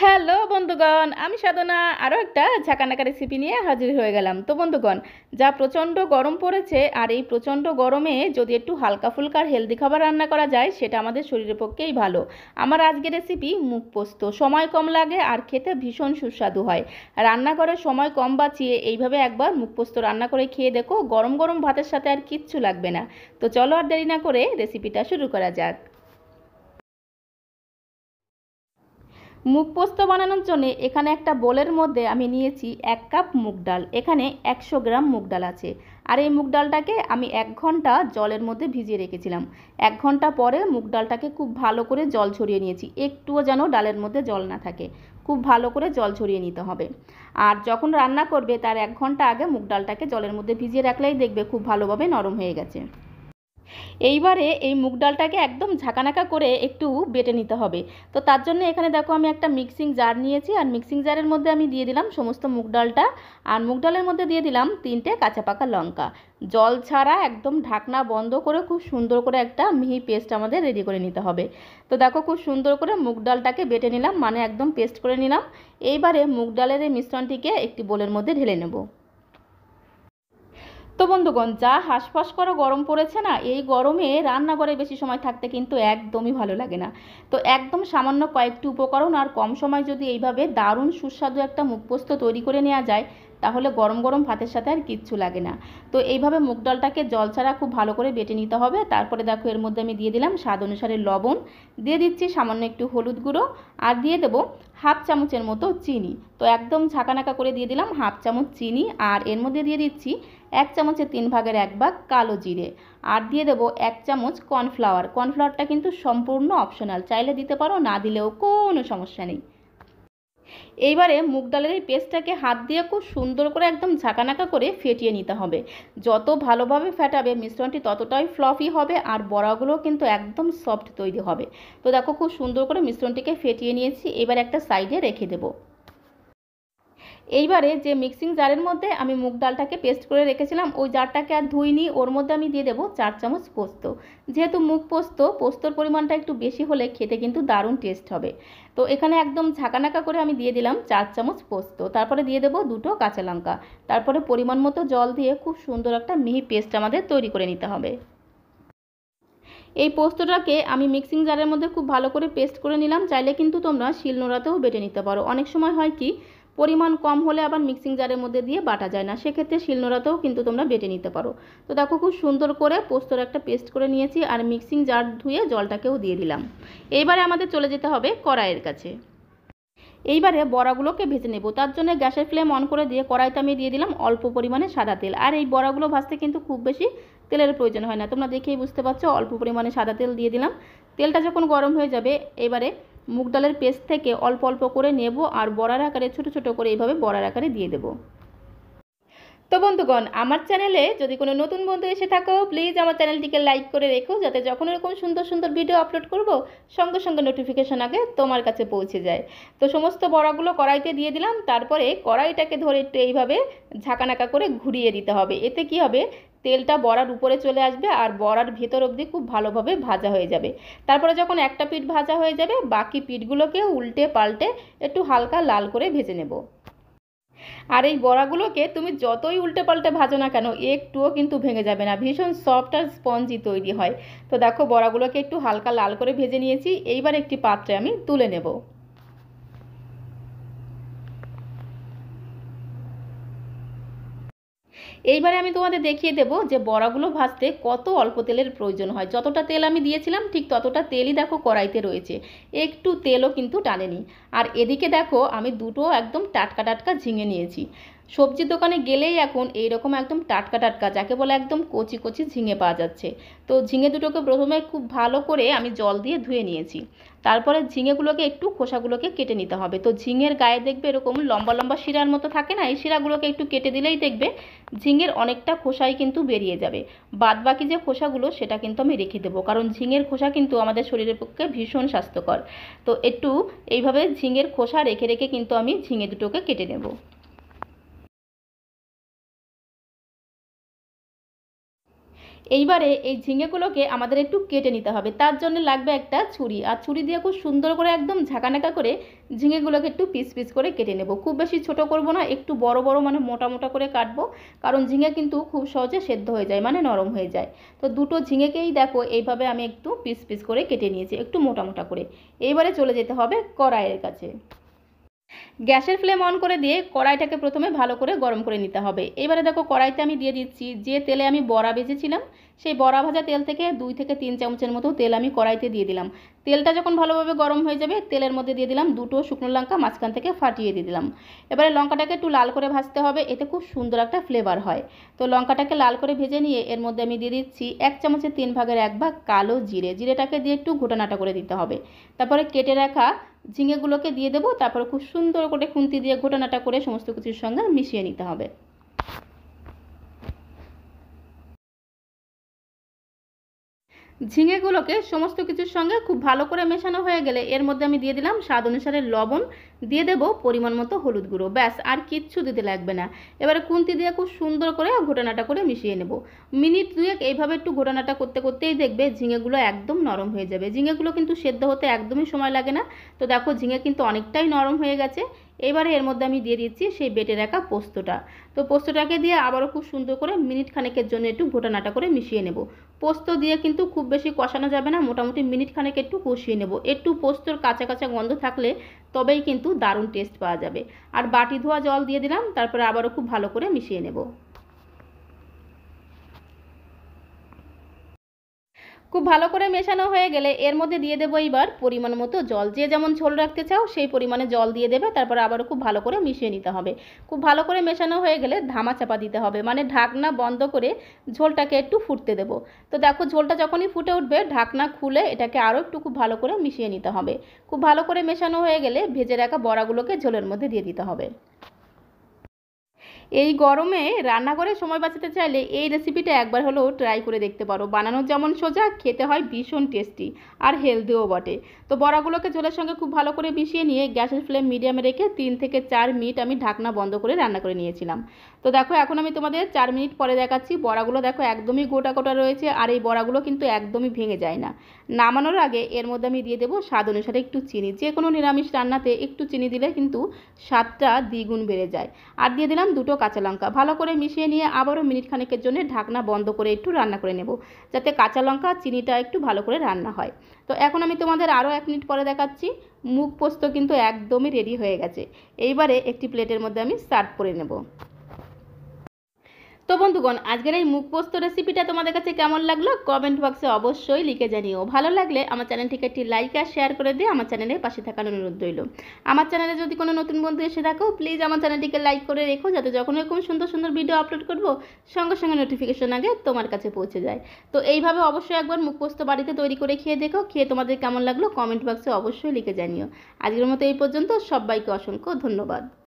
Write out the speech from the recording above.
hello বন্ধুগণ আমি সাধনা আরও একটা ঝাঁকানাকা রেসিপি নিয়ে হাজির হয়ে গেলাম তো বন্ধুগণ যা প্রচণ্ড গরম পড়েছে আর এই প্রচণ্ড গরমে যদি একটু হালকা ফুলকার হেলদি খাবার রান্না করা যায় সেটা আমাদের শরীরের পক্ষেই ভালো আমার আজকে রেসিপি মুখ পোস্ত সময় কম লাগে আর খেতে ভীষণ সুস্বাদু হয় রান্নাঘরে সময় কম বাঁচিয়ে এইভাবে একবার মুখ পোস্ত রান্না করে খেয়ে দেখো গরম গরম ভাতের সাথে আর কিচ্ছু লাগবে না তো চলো আর দেরি না করে রেসিপিটা শুরু করা যাক মুখ পোস্ত বানানোর জন্য এখানে একটা বোলের মধ্যে আমি নিয়েছি এক কাপ মুগ ডাল এখানে একশো গ্রাম মুগ ডাল আছে আর এই মুগ ডালটাকে আমি এক ঘন্টা জলের মধ্যে ভিজিয়ে রেখেছিলাম এক ঘন্টা পরে মুগ ডালটাকে খুব ভালো করে জল ছড়িয়ে নিয়েছি একটুও যেন ডালের মধ্যে জল না থাকে খুব ভালো করে জল ছড়িয়ে নিতে হবে আর যখন রান্না করবে তার এক ঘন্টা আগে মুগ ডালটাকে জলের মধ্যে ভিজিয়ে রাখলেই দেখবে খুব ভালোভাবে নরম হয়ে গেছে এইবারে এই মুগ ডালটাকে একদম ঝাঁকানাকা করে একটু বেটে নিতে হবে তো তার জন্য এখানে দেখো আমি একটা মিক্সিং জার নিয়েছি আর মিক্সিং জারের মধ্যে আমি দিয়ে দিলাম সমস্ত মুগ ডালটা আর মুগ ডালের মধ্যে দিয়ে দিলাম তিনটে কাঁচা পাকা লঙ্কা জল ছাড়া একদম ঢাকনা বন্ধ করে খুব সুন্দর করে একটা মিহি পেস্ট আমাদের রেডি করে নিতে হবে তো দেখো খুব সুন্দর করে মুগ ডালটাকে বেটে নিলাম মানে একদম পেস্ট করে নিলাম এইবারে মুগ ডালের এই মিশ্রণটিকে একটি বোলের মধ্যে ঢেলে নেবো তো বন্ধুগণ যা হাঁসফাঁস করা গরম পড়েছে না এই গরমে রান্নাঘরে বেশি সময় থাকতে কিন্তু একদমই ভালো লাগে না তো একদম সামান্য কয়েকটি উপকরণ আর কম সময় যদি এইভাবে দারুণ সুস্বাদু একটা মুখপোস্ত তৈরি করে নেওয়া যায় তাহলে গরম গরম ভাতের সাথে আর কিচ্ছু লাগে না তো এইভাবে মুগ ডালটাকে জল ছাড়া খুব ভালো করে বেটে নিতে হবে তারপরে দেখো এর মধ্যে আমি দিয়ে দিলাম স্বাদ অনুসারে লবণ দিয়ে দিচ্ছি সামান্য একটু হলুদ গুঁড়ো আর দিয়ে দেবো হাফ চামচের মতো চিনি তো একদম ঝাঁকানাকা করে দিয়ে দিলাম হাফ চামচ চিনি আর এর মধ্যে দিয়ে দিচ্ছি এক চামচের তিন ভাগের এক ভাগ কালো জিরে আর দিয়ে দেবো এক চামচ কর্নফ্লাওয়ার কর্নফ্লাওয়ারটা কিন্তু সম্পূর্ণ অপশনাল চাইলে দিতে পারো না দিলেও কোনো সমস্যা নেই এইবারে মুগ ডালের এই পেস্টটাকে হাত দিয়ে খুব সুন্দর করে একদম ঝাঁকানাকা করে ফেটিয়ে নিতে হবে যত ভালোভাবে ফেটাবে মিশ্রণটি ততটাই ফ্লফি হবে আর বড়াগুলো কিন্তু একদম সফট তৈরি হবে তো দেখো খুব সুন্দর করে মিশ্রণটিকে ফেটিয়ে নিয়েছি এবার একটা সাইডে রেখে দেবো এইবারে যে মিক্সিং জারের মধ্যে আমি মুগ ডালটাকে পেস্ট করে রেখেছিলাম ওই জারটাকে আর ধুইনি ওর মধ্যে আমি দিয়ে দেবো চার চামচ পোস্ত যেহেতু মুগ পোস্ত পোস্তর পরিমাণটা একটু বেশি হলে খেতে কিন্তু দারুণ টেস্ট হবে তো এখানে একদম ঝাঁকানাকা করে আমি দিয়ে দিলাম চার চামচ পোস্ত তারপরে দিয়ে দেবো দুটো কাঁচা লঙ্কা তারপরে পরিমাণ মতো জল দিয়ে খুব সুন্দর একটা মিহি পেস্ট আমাদের তৈরি করে নিতে হবে এই পোস্তটাকে আমি মিক্সিং জারের মধ্যে খুব ভালো করে পেস্ট করে নিলাম চাইলে কিন্তু তোমরা শিলনোড়াতেও বেটে নিতে পারো অনেক সময় হয় কি পরিমাণ কম হলে আবার মিক্সিং জারের মধ্যে দিয়ে বাটা যায় না সেক্ষেত্রে শিলনোড়াতেও কিন্তু তোমরা বেটে নিতে পারো তো দেখো খুব সুন্দর করে পোস্তর একটা পেস্ট করে নিয়েছি আর মিক্সিং জার ধুয়ে জলটাকেও দিয়ে দিলাম এইবারে আমাদের চলে যেতে হবে কড়াইয়ের কাছে এইবারে বড়াগুলোকে ভেজে নেব তার জন্য গ্যাসের ফ্লেম অন করে দিয়ে কড়াইতে আমি দিয়ে দিলাম অল্প পরিমাণে সাদা তেল আর এই বড়াগুলো ভাজতে কিন্তু খুব বেশি তেলের প্রয়োজন হয় না তোমরা দেখেই বুঝতে পারছো অল্প পরিমাণে সাদা তেল দিয়ে দিলাম তেলটা যখন গরম হয়ে যাবে এবারে মুগ ডালের পেস্ট থেকে অল্প অল্প করে নেব আর বড়ার আকারে ছোট ছোট করে এইভাবে বড়ার আকারে দিয়ে দেব তো বন্ধুগণ আমার চ্যানেলে যদি কোনো নতুন বন্ধু এসে থাকো প্লিজ আমার চ্যানেলটিকে লাইক করে রেখো যাতে যখন এরকম সুন্দর সুন্দর ভিডিও আপলোড করব সঙ্গে সঙ্গে নোটিফিকেশান আগে তোমার কাছে পৌঁছে যায় তো সমস্ত বড়াগুলো কড়াইতে দিয়ে দিলাম তারপরে কড়াইটাকে ধরে একটু এইভাবে ঝাঁকানাকা করে ঘুরিয়ে দিতে হবে এতে কি হবে তেলটা বড়ার উপরে চলে আসবে আর বড়ার ভেতর অবধি খুব ভালোভাবে ভাজা হয়ে যাবে তারপরে যখন একটা পিঠ ভাজা হয়ে যাবে বাকি পিঠগুলোকে উল্টে পাল্টে একটু হালকা লাল করে ভেজে নেব আর এই বড়াগুলোকে তুমি যতই উল্টে পাল্টে ভাজো না কেন একটুও কিন্তু ভেঙে যাবে না ভীষণ সফট আর স্পঞ্জি তৈরি হয় তো দেখো বড়াগুলোকে একটু হালকা লাল করে ভেজে নিয়েছি এইবার একটি পাত্রে আমি তুলে নেব এইবারে আমি তোমাদের দেখিয়ে দেব যে বড়াগুলো ভাজতে কত অল্প তেলের প্রয়োজন হয় যতটা তেল আমি দিয়েছিলাম ঠিক ততটা তেলই দেখো কড়াইতে রয়েছে একটু তেলও কিন্তু টানেনি আর এদিকে দেখো আমি দুটো একদম টাটকা টাটকা ঝিঙে নিয়েছি সবজির দোকানে গেলেই এখন এইরকম একদম টাটকা টাটকা যাকে বলে একদম কচি কচি ঝিঙে পাওয়া যাচ্ছে তো ঝিঙে দুটোকে প্রথমে খুব ভালো করে আমি জল দিয়ে ধুয়ে নিয়েছি তারপরে ঝিঙেগুলোকে একটু খোসাগুলোকে কেটে নিতে হবে তো ঝিঙের গায়ে দেখবে এরকম লম্বা লম্বা শিরার মতো থাকে না এই শিরাগুলোকে একটু কেটে দিলেই দেখবে ঝিঙের অনেকটা খোসাই কিন্তু বেরিয়ে যাবে বাদ বাকি যে খোসাগুলো সেটা কিন্তু আমি রেখে দেবো কারণ ঝিঙের খোসা কিন্তু আমাদের শরীরের পক্ষে ভীষণ স্বাস্থ্যকর তো একটু এইভাবে ঝিঙের খোসা রেখে রেখে কিন্তু আমি ঝিঙে দুটোকে কেটে নেবো এইবারে এই ঝিঙেগুলোকে আমাদের একটু কেটে নিতে হবে তার জন্য লাগবে একটা ছুরি আর ছুরি দিয়ে খুব সুন্দর করে একদম ঝাঁকানাকা করে ঝিঙেগুলোকে একটু পিস পিস করে কেটে নেব খুব বেশি ছোট করব না একটু বড় বড় মানে মোটা মোটা করে কাটবো কারণ ঝিঙে কিন্তু খুব সহজে সেদ্ধ হয়ে যায় মানে নরম হয়ে যায় তো দুটো ঝিঙেকেই দেখো এইভাবে আমি একটু পিস পিস করে কেটে নিয়েছি একটু মোটা মোটা করে এইবারে চলে যেতে হবে কড়াইয়ের কাছে গ্যাসের ফ্লেম অন করে দিয়ে কড়াইটাকে প্রথমে ভালো করে গরম করে নিতে হবে এবারে দেখো কড়াইতে আমি দিয়ে দিচ্ছি যে তেলে আমি বড়া বেজেছিলাম সেই বড়া ভাজা তেল থেকে দুই থেকে তিন চামচের মতো তেল আমি কড়াইতে দিয়ে দিলাম তেলটা যখন ভালোভাবে গরম হয়ে যাবে তেলের মধ্যে দিয়ে দিলাম দুটো শুকনো লঙ্কা মাঝখান থেকে ফাটিয়ে দিয়ে দিলাম এবারে লঙ্কাটাকে একটু লাল করে ভাজতে হবে এতে খুব সুন্দর একটা ফ্লেভার হয় তো লঙ্কাটাকে লাল করে ভেজে নিয়ে এর মধ্যে আমি দিয়ে দিচ্ছি এক চামচের তিন ভাগের এক ভাগ কালো জিরে জিরেটাকে দিয়ে একটু ঘোটানাটা করে দিতে হবে তারপরে কেটে রাখা ঝিঙেগুলোকে দিয়ে দেবো তারপরে খুব সুন্দর করে খুন্তি দিয়ে ঘোটানাটা করে সমস্ত কিছুর সঙ্গে মিশিয়ে নিতে হবে ঝিঙেগুলোকে সমস্ত কিছুর সঙ্গে খুব ভালো করে মেশানো হয়ে গেলে এর মধ্যে আমি দিয়ে দিলাম স্বাদ অনুসারে লবণ দিয়ে দেব পরিমাণ মতো হলুদ গুঁড়ো ব্যাস আর কিচ্ছু দিতে লাগবে না এবারে কুন্তি দিয়ে খুব সুন্দর করে ঘোটানাটা করে মিশিয়ে নেব মিনিট দুয়েক এইভাবে একটু ঘোটানাটা করতে করতেই দেখবে ঝিঙেগুলো একদম নরম হয়ে যাবে ঝিঙেগুলো কিন্তু সেদ্ধ হতে একদমই সময় লাগে না তো দেখো ঝিঙে কিন্তু অনেকটাই নরম হয়ে গেছে এবারে এর মধ্যে আমি দিয়ে দিচ্ছি সেই বেটে রাখা পোস্তটা তো পোস্তটাকে দিয়ে আবারও খুব সুন্দর করে মিনিট খানেকের জন্য একটু ঘোটানাটা করে মিশিয়ে নেব পোস্ত দিয়ে কিন্তু খুব বেশি কষানো যাবে না মোটামুটি মিনিট খানেক একটু কষিয়ে নেব একটু পোস্তর কাঁচা কাঁচা গন্ধ থাকলে তবেই কিন্তু দারুণ টেস্ট পাওয়া যাবে আর বাটি ধোয়া জল দিয়ে দিলাম তারপরে আবারও খুব ভালো করে মিশিয়ে নেব খুব ভালো করে মেশানো হয়ে গেলে এর মধ্যে দিয়ে দেবো এইবার পরিমাণ মতো জল যে যেমন ঝোল রাখতে চাও সেই পরিমাণে জল দিয়ে দেবে তারপর আবারও খুব ভালো করে মিশিয়ে নিতে হবে খুব ভালো করে মেশানো হয়ে গেলে ধামা চাপা দিতে হবে মানে ঢাকনা বন্ধ করে ঝোলটাকে একটু ফুটতে দেবো তো দেখো ঝোলটা যখনই ফুটে উঠবে ঢাকনা খুলে এটাকে আরও একটু খুব ভালো করে মিশিয়ে নিতে হবে খুব ভালো করে মেশানো হয়ে গেলে ভেজে রাখা বড়াগুলোকে ঝোলের মধ্যে দিয়ে দিতে হবে এই গরমে রান্নাঘরে সময় বাঁচাতে চাইলে এই রেসিপিটা একবার হলেও ট্রাই করে দেখতে পারো বানানো যেমন সোজা খেতে হয় ভীষণ টেস্টি আর হেলদিও বটে তো বড়াগুলোকে ঝোলের সঙ্গে খুব ভালো করে মিশিয়ে নিয়ে গ্যাসের ফ্লেম মিডিয়ামে রেখে তিন থেকে চার মিনিট আমি ঢাকনা বন্ধ করে রান্না করে নিয়েছিলাম তো দেখো এখন আমি তোমাদের চার মিনিট পরে দেখাচ্ছি বড়াগুলো দেখো একদমই গোটা গোটা রয়েছে আর এই বড়াগুলো কিন্তু একদমই ভেঙে যায় না নামানোর আগে এর মধ্যে আমি দিয়ে দেবো স্বাদ অনুসারে একটু চিনি যে কোনো নিরামিষ রান্নাতে একটু চিনি দিলে কিন্তু স্বাদটা দ্বিগুণ বেড়ে যায় আর দিয়ে দিলাম দুটো কাঁচা লঙ্কা ভালো করে মিশিয়ে নিয়ে আবারও মিনিট খানেকের জন্য ঢাকনা বন্ধ করে একটু রান্না করে নেব যাতে কাঁচা লঙ্কা চিনিটা একটু ভালো করে রান্না হয় তো এখন আমি তোমাদের আরও এক মিনিট পরে দেখাচ্ছি মুখ পোস্ত কিন্তু একদমই রেডি হয়ে গেছে এইবারে একটি প্লেটের মধ্যে আমি সার্ভ করে নেব তো বন্ধুগণ আজকের এই মুখ পোস্ত রেসিপিটা তোমাদের কাছে কেমন লাগলো কমেন্ট বক্সে অবশ্যই লিখে জানিও ভালো লাগলে আমার চ্যানেলটিকে একটি লাইক আর শেয়ার করে দিয়ে আমার চ্যানেলের পাশে থাকার অনুরোধ রইল আমার চ্যানেলে যদি কোনো নতুন বন্ধু এসে থাকো প্লিজ আমার চ্যানেলটিকে লাইক করে রেখো যাতে যখন এরকম সুন্দর সুন্দর ভিডিও আপলোড করব সঙ্গে সঙ্গে নোটিফিকেশন আগে তোমার কাছে পৌঁছে যায় তো এইভাবে অবশ্যই একবার মুখ পোস্ত বাড়িতে তৈরি করে খেয়ে দেখো খেয়ে তোমাদের কেমন লাগলো কমেন্ট বক্সে অবশ্যই লিখে জানিও আজকের মতো এই পর্যন্ত সবাইকে অসংখ্য ধন্যবাদ